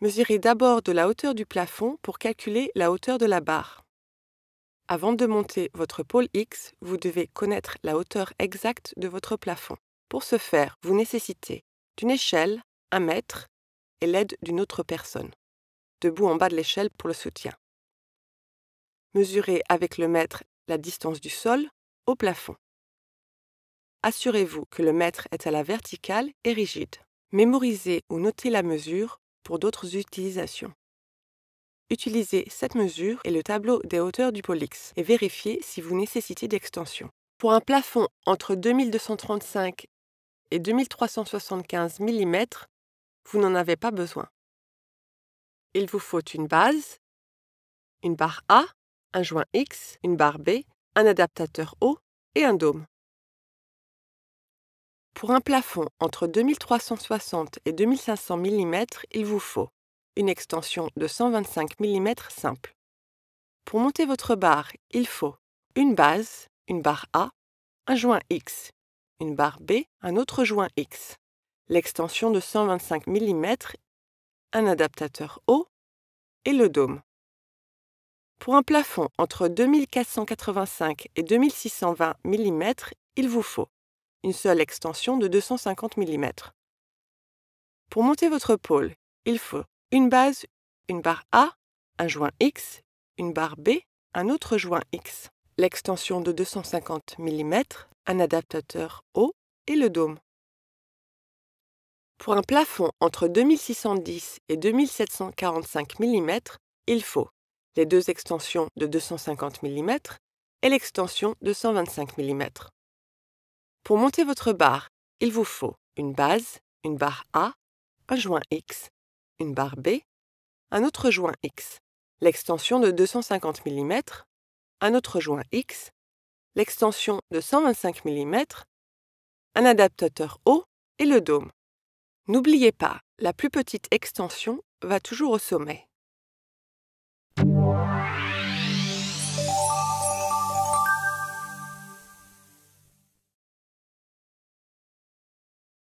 Mesurez d'abord de la hauteur du plafond pour calculer la hauteur de la barre. Avant de monter votre pôle X, vous devez connaître la hauteur exacte de votre plafond. Pour ce faire, vous nécessitez d'une échelle, un mètre, et l'aide d'une autre personne, debout en bas de l'échelle pour le soutien. Mesurez avec le mètre la distance du sol au plafond. Assurez-vous que le mètre est à la verticale et rigide. Mémorisez ou notez la mesure d'autres utilisations. Utilisez cette mesure et le tableau des hauteurs du Polix et vérifiez si vous nécessitez d'extension. Pour un plafond entre 2235 et 2375 mm, vous n'en avez pas besoin. Il vous faut une base, une barre A, un joint X, une barre B, un adaptateur O et un dôme. Pour un plafond entre 2360 et 2500 mm, il vous faut une extension de 125 mm simple. Pour monter votre barre, il faut une base, une barre A, un joint X, une barre B, un autre joint X, l'extension de 125 mm, un adaptateur O et le dôme. Pour un plafond entre 2485 et 2620 mm, il vous faut une seule extension de 250 mm. Pour monter votre pôle, il faut une base, une barre A, un joint X, une barre B, un autre joint X, l'extension de 250 mm, un adaptateur O et le dôme. Pour un plafond entre 2610 et 2745 mm, il faut les deux extensions de 250 mm et l'extension de 125 mm. Pour monter votre barre, il vous faut une base, une barre A, un joint X, une barre B, un autre joint X, l'extension de 250 mm, un autre joint X, l'extension de 125 mm, un adaptateur haut et le dôme. N'oubliez pas, la plus petite extension va toujours au sommet.